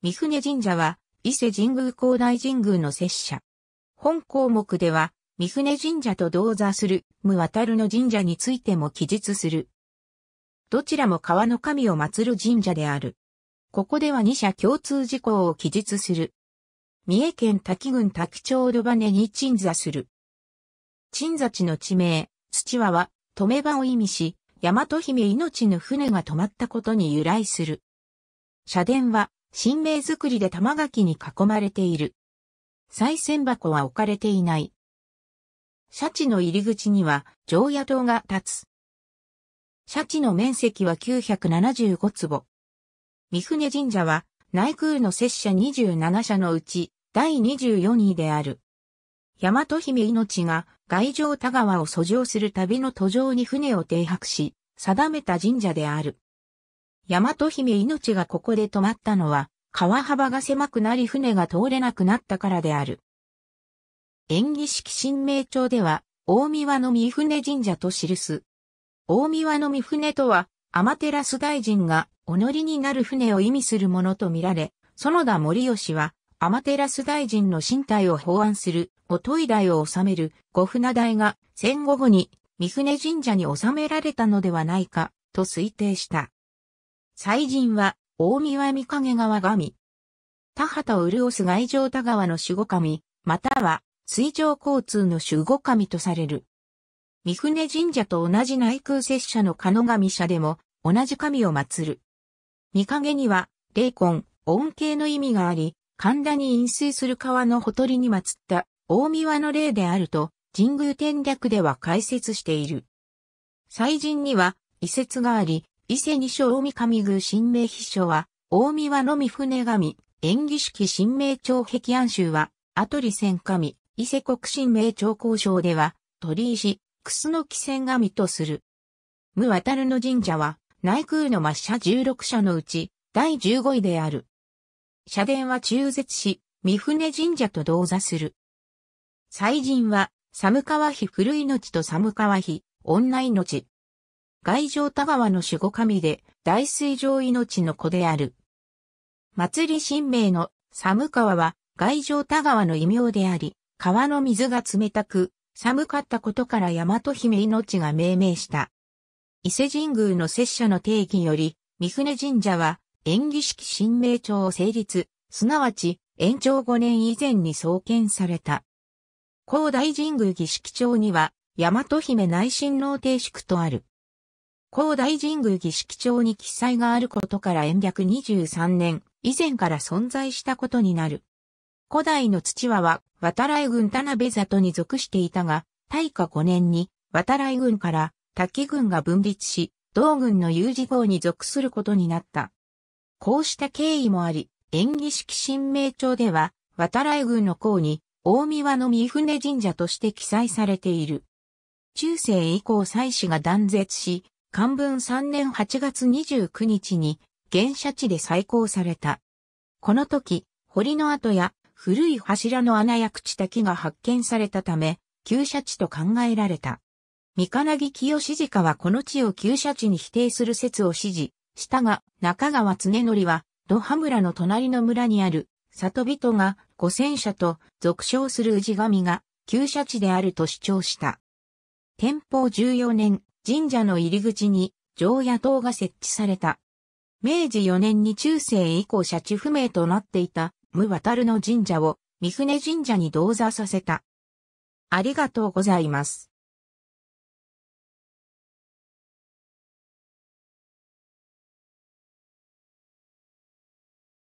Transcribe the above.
三船神社は、伊勢神宮広大神宮の摂社。本項目では、三船神社と同座する、無渡るの神社についても記述する。どちらも川の神を祀る神社である。ここでは二社共通事項を記述する。三重県滝郡滝町土羽に鎮座する。鎮座地の地名、土輪は、止め場を意味し、大和姫命の船が止まったことに由来する。社殿は、神明作りで玉垣に囲まれている。再銭箱は置かれていない。シャチの入り口には常夜灯が立つ。シャチの面積は975坪。三船神社は内宮の摂社27社のうち第24位である。大和姫命が外城田川を遡上する旅の途上に船を停泊し、定めた神社である。大和姫命がここで止まったのは、川幅が狭くなり船が通れなくなったからである。演技式神明帳では、大宮の三船神社と記す。大宮の三船とは、天照大臣が、お乗りになる船を意味するものとみられ、園田森義は、天照大臣の身体を法案する、お問い台を収める、御船台が、戦後後に、三船神社に収められたのではないか、と推定した。祭神は、大宮御影川神。田畑を潤す外城田川の守護神、または、水上交通の守護神とされる。三船神社と同じ内空拙者の鹿野神社でも、同じ神を祀る。御影には、霊魂、恩恵の意味があり、神田に飲水する川のほとりに祀った大宮の霊であると、神宮天略では解説している。祭神には、遺説があり、伊勢二所大見上宮神明秘書は、大見はのみ船神、演技式神明朝壁安州は、後利仙神、伊勢国神明朝交渉では、鳥石、楠木仙神とする。無渡るの神社は、内宮の抹社十六社のうち、第十五位である。社殿は中絶し、三船神社と同座する。祭神は、寒川日古命と寒川日女命。外城田川の守護神で、大水上命の子である。祭り神明の寒川は、外城田川の異名であり、川の水が冷たく、寒かったことから大和姫命が命名した。伊勢神宮の拙者の定義より、三船神社は、縁起式神明町を成立、すなわち、延長5年以前に創建された。高大神宮儀式帳には、大和姫内親王定宿とある。高大神宮儀式帳に記載があることから延暦23年以前から存在したことになる。古代の土輪は渡来郡田辺里に属していたが、大化5年に渡来郡から滝郡が分立し、同郡の有事号に属することになった。こうした経緯もあり、演技式神明帳では、渡来郡の項に、大宮の三船神社として記載されている。中世以降祭祀が断絶し、漢文3年8月29日に原社地で再興された。この時、堀の跡や古い柱の穴や口滝が発見されたため、旧社地と考えられた。三金木清志家はこの地を旧社地に否定する説を支持したが、中川常則は、土羽村の隣の村にある、里人が五千社と俗称する氏神が旧社地であると主張した。天保14年、神社の入り口に常夜灯が設置された。明治4年に中世以降社地不明となっていた無渡るの神社を三船神社に同座させた。ありがとうございます。